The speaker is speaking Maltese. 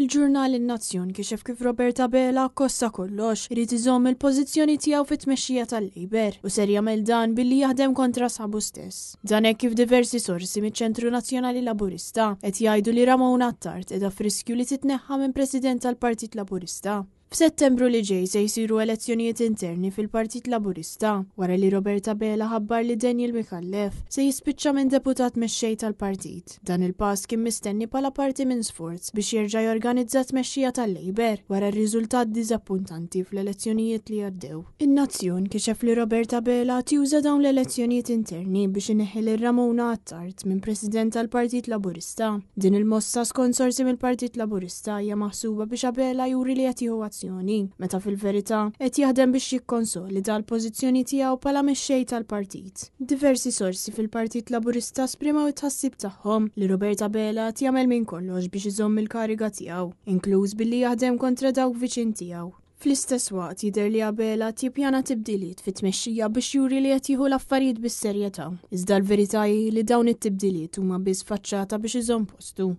Il-ġurnal il nazzjon kixef kif Roberta Bela kossa kollox irid iżomm il-pożizzjoni tiegħu fit-tmexxija tal-Liber u ser jagħmel dan billi jaħdem kontra sabu stess. Dan hekk kif diversi sorsi miċ-Ċentru Nazzjonali Laburista qed jgħidu li Ramona Attart qiegħda friskju li titneħħa minn President tal-Partit Laburista. F'Settembru li ġej se jsiru elezzjonijiet interni fil-Partit Laburista wara li Roberta Bela ħabbar li Daniel Mikallef se jispiċċa minn deputat mexxej tal-partit. Dan il-pass kien mistenni pala parti minn sforz biex jerġa' jorganizza tmexxija tal-Lejber wara r-riżultat diżappuntanti fl-elezzjonijiet li jaddew. In-nazzjon kixef li Roberta Bela tjuża dawn l-elezzjonijiet interni biex ineħħel ir-Ramona Attart minn President tal-Partit Laburista. Din il-mossa skont sorsi mill-Partit Laburista hija maħsuba biex Abela juri li qed elezzjoni meta fil-verità qed jaħdem biex jikkonsolida l-pożizzjoni tiegħu bħala mexxej tal-partit. Diversi sorsi fil-Partit Laburista sprimaw it-ħassib tagħhom li Roberta Bela jagħmel minn kollox biex iżomm il-kariga tiegħu, inkluż billi jaħdem kontra dawk viċin tiegħu. Fl-istess waqt jidher li Abela tippjana tibdiliet fit tmexxija biex juri li qed jieħu l-affarijiet bis-serjetà. Iżda l-verità hi li dawn it-tibdiliet huma biss faċċata biex iżomm postu.